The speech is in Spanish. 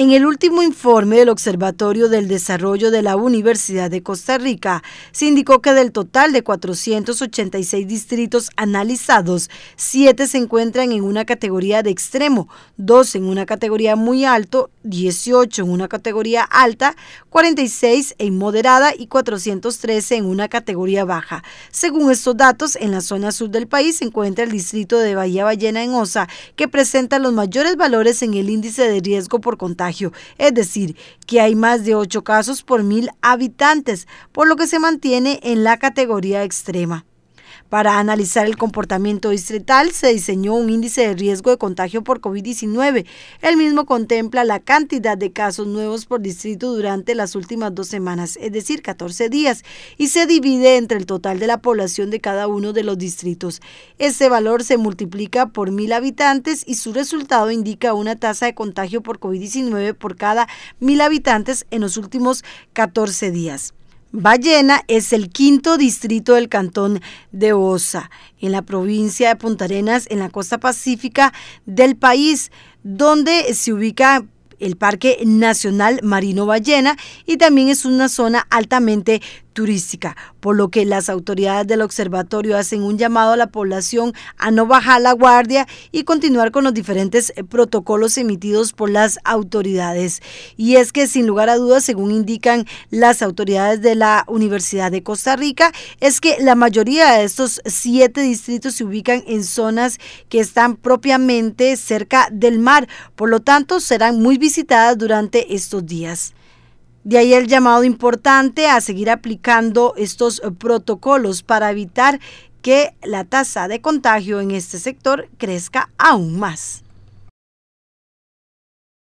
En el último informe del Observatorio del Desarrollo de la Universidad de Costa Rica, se indicó que del total de 486 distritos analizados, 7 se encuentran en una categoría de extremo, 2 en una categoría muy alto, 18 en una categoría alta, 46 en moderada y 413 en una categoría baja. Según estos datos, en la zona sur del país se encuentra el distrito de Bahía Ballena en Osa, que presenta los mayores valores en el índice de riesgo por contagio es decir, que hay más de 8 casos por mil habitantes, por lo que se mantiene en la categoría extrema. Para analizar el comportamiento distrital se diseñó un índice de riesgo de contagio por COVID-19. El mismo contempla la cantidad de casos nuevos por distrito durante las últimas dos semanas, es decir, 14 días, y se divide entre el total de la población de cada uno de los distritos. Este valor se multiplica por mil habitantes y su resultado indica una tasa de contagio por COVID-19 por cada mil habitantes en los últimos 14 días. Ballena es el quinto distrito del cantón de Osa, en la provincia de Punta Arenas, en la costa pacífica del país, donde se ubica el Parque Nacional Marino Ballena y también es una zona altamente turística, por lo que las autoridades del observatorio hacen un llamado a la población a no bajar la guardia y continuar con los diferentes eh, protocolos emitidos por las autoridades. Y es que sin lugar a dudas, según indican las autoridades de la Universidad de Costa Rica, es que la mayoría de estos siete distritos se ubican en zonas que están propiamente cerca del mar, por lo tanto serán muy visitadas durante estos días. De ahí el llamado importante a seguir aplicando estos eh, protocolos para evitar que la tasa de contagio en este sector crezca aún más.